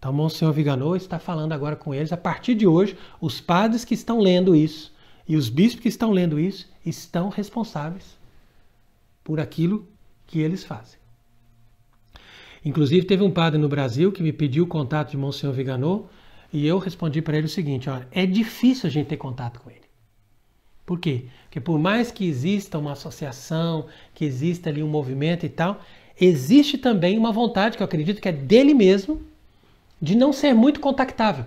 Então, tá Monsenhor Viganô está falando agora com eles. A partir de hoje, os padres que estão lendo isso e os bispos que estão lendo isso estão responsáveis por aquilo que eles fazem. Inclusive, teve um padre no Brasil que me pediu o contato de Monsenhor Viganô e eu respondi para ele o seguinte: olha, é difícil a gente ter contato com ele. Por quê? Porque por mais que exista uma associação, que exista ali um movimento e tal, existe também uma vontade que eu acredito que é dele mesmo de não ser muito contactável.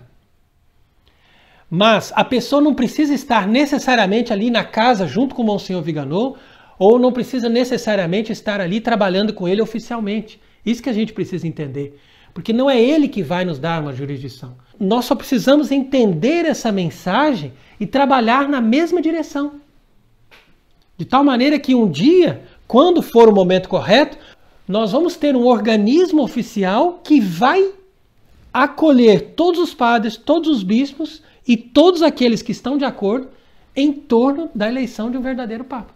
Mas a pessoa não precisa estar necessariamente ali na casa junto com o Monsenhor Viganô, ou não precisa necessariamente estar ali trabalhando com ele oficialmente. Isso que a gente precisa entender. Porque não é ele que vai nos dar uma jurisdição. Nós só precisamos entender essa mensagem e trabalhar na mesma direção. De tal maneira que um dia, quando for o momento correto, nós vamos ter um organismo oficial que vai acolher todos os padres, todos os bispos e todos aqueles que estão de acordo em torno da eleição de um verdadeiro Papa.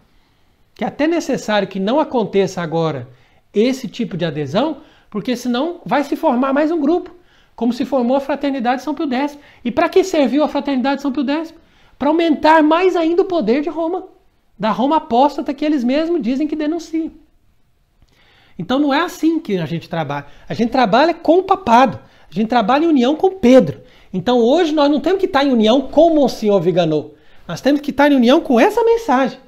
Que é até necessário que não aconteça agora esse tipo de adesão, porque senão vai se formar mais um grupo, como se formou a Fraternidade São Pio X. E para que serviu a Fraternidade São Pio X? Para aumentar mais ainda o poder de Roma, da Roma apóstata que eles mesmos dizem que denunciam. Então não é assim que a gente trabalha. A gente trabalha com o papado. A gente trabalha em união com Pedro. Então hoje nós não temos que estar em união com o Monsenhor Viganô. Nós temos que estar em união com essa mensagem.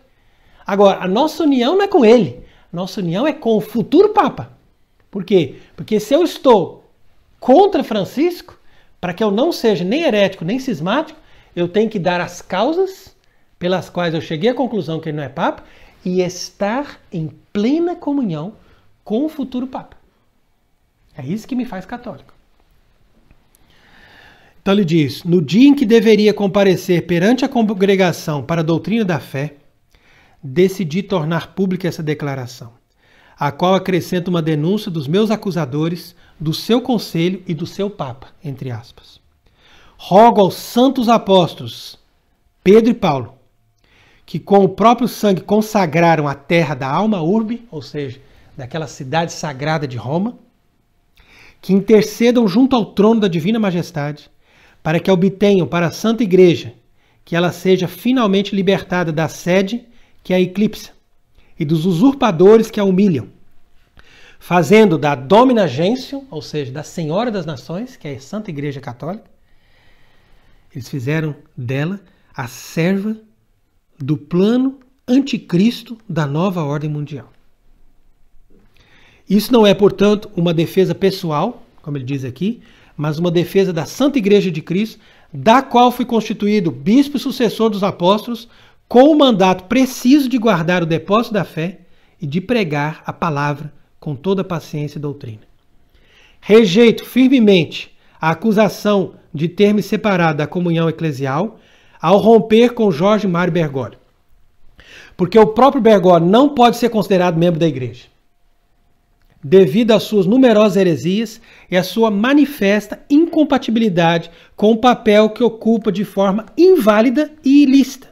Agora, a nossa união não é com ele. A nossa união é com o futuro Papa. Por quê? Porque se eu estou contra Francisco, para que eu não seja nem herético nem cismático, eu tenho que dar as causas pelas quais eu cheguei à conclusão que ele não é Papa e estar em plena comunhão com o futuro Papa. É isso que me faz católico. Então ele diz: No dia em que deveria comparecer perante a congregação para a doutrina da fé, decidi tornar pública essa declaração, a qual acrescento uma denúncia dos meus acusadores, do seu conselho e do seu papa, entre aspas. Rogo aos santos apóstolos Pedro e Paulo, que com o próprio sangue consagraram a terra da alma urbe, ou seja, daquela cidade sagrada de Roma, que intercedam junto ao trono da divina majestade para que obtenham para a Santa Igreja que ela seja finalmente libertada da sede que é a eclipsa e dos usurpadores que a humilham, fazendo da Domina Gentium, ou seja, da Senhora das Nações, que é a Santa Igreja Católica, eles fizeram dela a serva do plano anticristo da nova ordem mundial. Isso não é, portanto, uma defesa pessoal, como ele diz aqui, mas uma defesa da Santa Igreja de Cristo, da qual fui constituído bispo e sucessor dos apóstolos, com o mandato preciso de guardar o depósito da fé e de pregar a palavra com toda paciência e doutrina. Rejeito firmemente a acusação de ter me separado da comunhão eclesial ao romper com Jorge Mário Bergoglio. Porque o próprio Bergoglio não pode ser considerado membro da igreja devido às suas numerosas heresias e à sua manifesta incompatibilidade com o papel que ocupa de forma inválida e ilícita.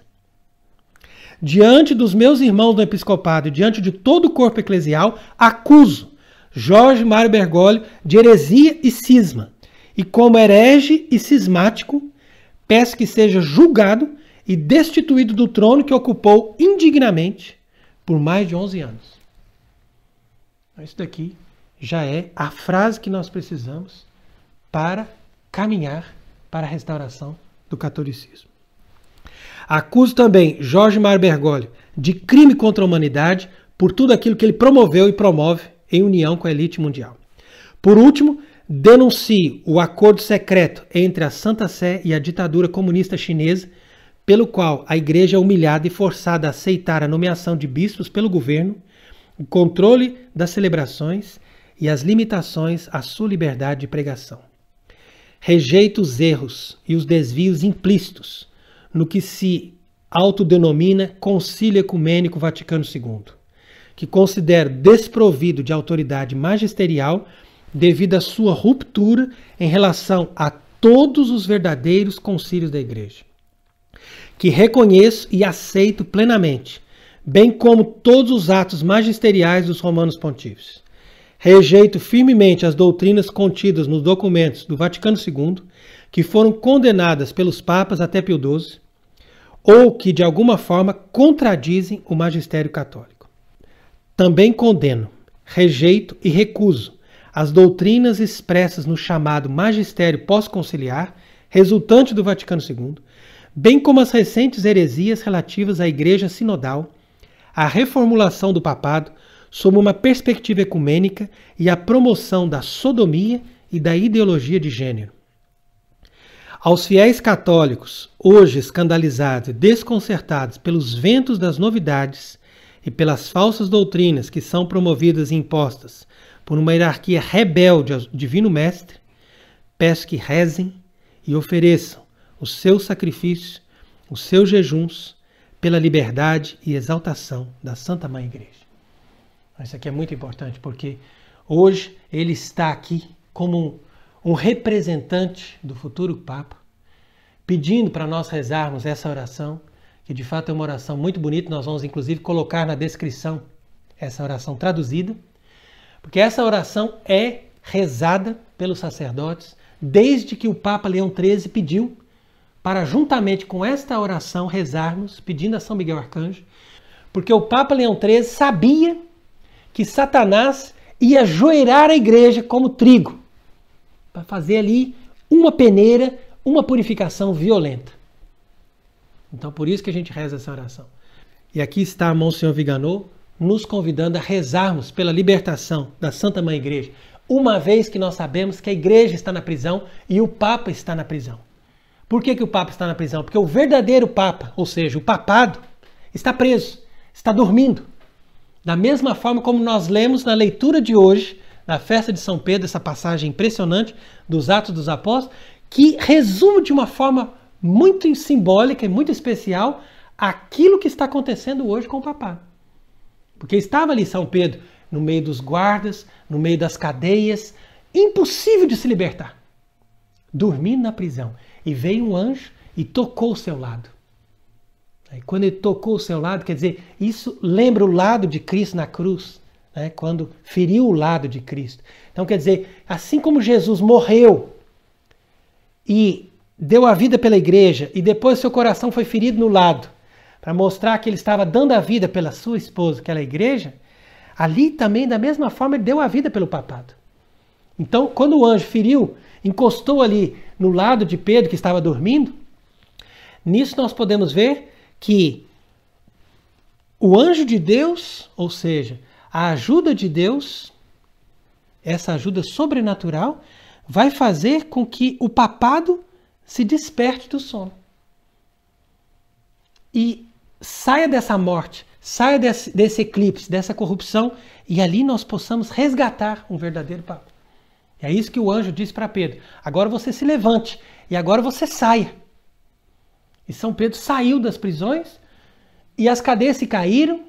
Diante dos meus irmãos do episcopado e diante de todo o corpo eclesial, acuso Jorge Mário Bergoglio de heresia e cisma. E como herege e cismático, peço que seja julgado e destituído do trono que ocupou indignamente por mais de 11 anos. Isso daqui já é a frase que nós precisamos para caminhar para a restauração do catolicismo. Acuso também Jorge Mar Bergoglio de crime contra a humanidade por tudo aquilo que ele promoveu e promove em união com a elite mundial. Por último, denuncio o acordo secreto entre a Santa Sé e a ditadura comunista chinesa, pelo qual a igreja é humilhada e forçada a aceitar a nomeação de bispos pelo governo o controle das celebrações e as limitações à sua liberdade de pregação. Rejeita os erros e os desvios implícitos no que se autodenomina Concílio Ecumênico Vaticano II, que considera desprovido de autoridade magisterial devido à sua ruptura em relação a todos os verdadeiros concílios da Igreja. Que reconheço e aceito plenamente bem como todos os atos magisteriais dos romanos pontífices. Rejeito firmemente as doutrinas contidas nos documentos do Vaticano II, que foram condenadas pelos papas até Pio XII, ou que de alguma forma contradizem o magistério católico. Também condeno, rejeito e recuso as doutrinas expressas no chamado magistério pós-conciliar, resultante do Vaticano II, bem como as recentes heresias relativas à Igreja Sinodal, a reformulação do papado sob uma perspectiva ecumênica e a promoção da sodomia e da ideologia de gênero. Aos fiéis católicos, hoje escandalizados e desconcertados pelos ventos das novidades e pelas falsas doutrinas que são promovidas e impostas por uma hierarquia rebelde ao Divino Mestre, peço que rezem e ofereçam o seu sacrifício, os seus jejuns, pela liberdade e exaltação da Santa Mãe Igreja. Isso aqui é muito importante porque hoje ele está aqui como um, representante do futuro Papa, pedindo para nós rezarmos essa oração, que de fato é uma oração muito bonita, nós vamos inclusive colocar na descrição essa oração traduzida, porque essa oração é rezada pelos sacerdotes desde que o Papa Leão XIII pediu para, juntamente com esta oração, rezarmos pedindo a São Miguel Arcanjo, porque o Papa Leão XIII sabia que Satanás ia joeirar a igreja como trigo, para fazer ali uma peneira, uma purificação violenta. Então, por isso que a gente reza essa oração. E aqui está Monsenhor Viganô nos convidando a rezarmos pela libertação da Santa Mãe Igreja, uma vez que nós sabemos que a igreja está na prisão e o Papa está na prisão. Por que, que o Papa está na prisão? Porque o verdadeiro Papa, ou seja, o papado, está preso, está dormindo. Da mesma forma como nós lemos na leitura de hoje, na festa de São Pedro, essa passagem impressionante dos Atos dos Apóstolos, que resume de uma forma muito simbólica e muito especial aquilo que está acontecendo hoje com o Papa. Porque estava ali São Pedro, no meio dos guardas, no meio das cadeias, impossível de se libertar, dormindo na prisão. E veio um anjo e tocou o seu lado. E quando ele tocou o seu lado, quer dizer, isso lembra o lado de Cristo na cruz, né? quando feriu o lado de Cristo. Então, quer dizer, assim como Jesus morreu e deu a vida pela igreja, e depois seu coração foi ferido no lado, para mostrar que ele estava dando a vida pela sua esposa, aquela é igreja, ali também, da mesma forma, ele deu a vida pelo papado. Então, quando o anjo feriu, encostou ali no lado de Pedro, que estava dormindo, nisso nós podemos ver que o anjo de Deus, ou seja, a ajuda de Deus, essa ajuda sobrenatural, vai fazer com que o papado se desperte do sono. E saia dessa morte, saia desse, desse eclipse, dessa corrupção, e ali nós possamos resgatar um verdadeiro papado. É isso que o anjo disse para Pedro. Agora você se levante e agora você saia. E São Pedro saiu das prisões e as cadeias se caíram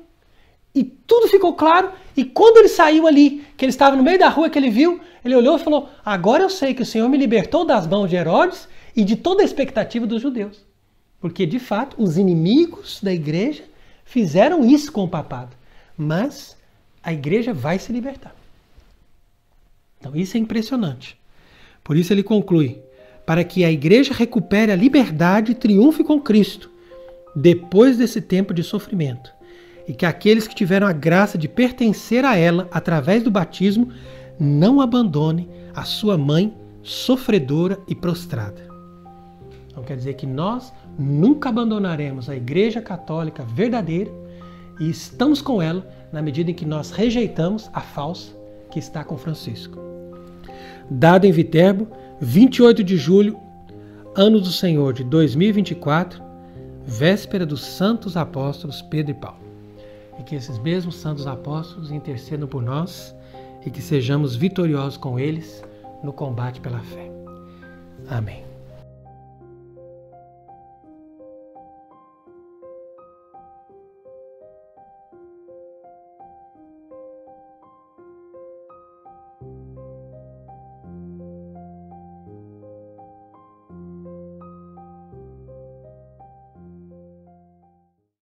e tudo ficou claro. E quando ele saiu ali, que ele estava no meio da rua, que ele viu, ele olhou e falou: Agora eu sei que o Senhor me libertou das mãos de Herodes e de toda a expectativa dos judeus. Porque de fato, os inimigos da igreja fizeram isso com o papado. Mas a igreja vai se libertar. Então, isso é impressionante. Por isso ele conclui: para que a igreja recupere a liberdade e triunfe com Cristo depois desse tempo de sofrimento, e que aqueles que tiveram a graça de pertencer a ela através do batismo não abandone a sua mãe sofredora e prostrada. Então quer dizer que nós nunca abandonaremos a Igreja Católica verdadeira e estamos com ela na medida em que nós rejeitamos a falsa que está com Francisco dado em Viterbo, 28 de julho, ano do Senhor de 2024, véspera dos santos apóstolos Pedro e Paulo. E que esses mesmos santos apóstolos intercedam por nós e que sejamos vitoriosos com eles no combate pela fé. Amém.